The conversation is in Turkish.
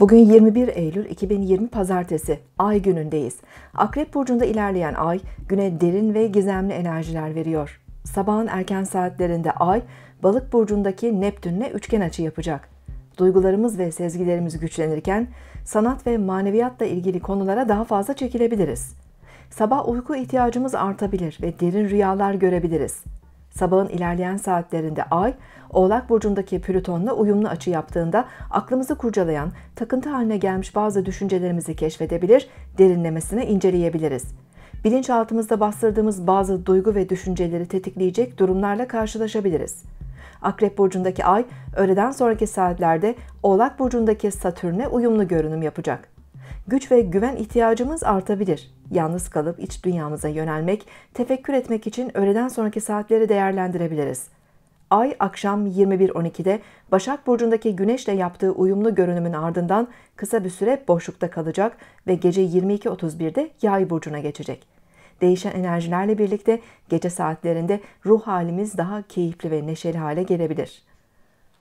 Bugün 21 Eylül 2020 Pazartesi, Ay günündeyiz. Akrep Burcu'nda ilerleyen Ay, güne derin ve gizemli enerjiler veriyor. Sabahın erken saatlerinde Ay, Balık Burcu'ndaki Neptün'le üçgen açı yapacak. Duygularımız ve sezgilerimiz güçlenirken, sanat ve maneviyatla ilgili konulara daha fazla çekilebiliriz. Sabah uyku ihtiyacımız artabilir ve derin rüyalar görebiliriz. Sabahın ilerleyen saatlerinde Ay, Oğlak Burcu'ndaki Plüton'la uyumlu açı yaptığında aklımızı kurcalayan, takıntı haline gelmiş bazı düşüncelerimizi keşfedebilir, derinlemesine inceleyebiliriz. Bilinçaltımızda bastırdığımız bazı duygu ve düşünceleri tetikleyecek durumlarla karşılaşabiliriz. Akrep Burcu'ndaki Ay, öğleden sonraki saatlerde Oğlak Burcu'ndaki Satürn'e uyumlu görünüm yapacak. Güç ve güven ihtiyacımız artabilir. Yalnız kalıp iç dünyamıza yönelmek, tefekkür etmek için öğleden sonraki saatleri değerlendirebiliriz. Ay akşam 21.12'de Başak Burcu'ndaki güneşle yaptığı uyumlu görünümün ardından kısa bir süre boşlukta kalacak ve gece 22.31'de Yay Burcu'na geçecek. Değişen enerjilerle birlikte gece saatlerinde ruh halimiz daha keyifli ve neşeli hale gelebilir.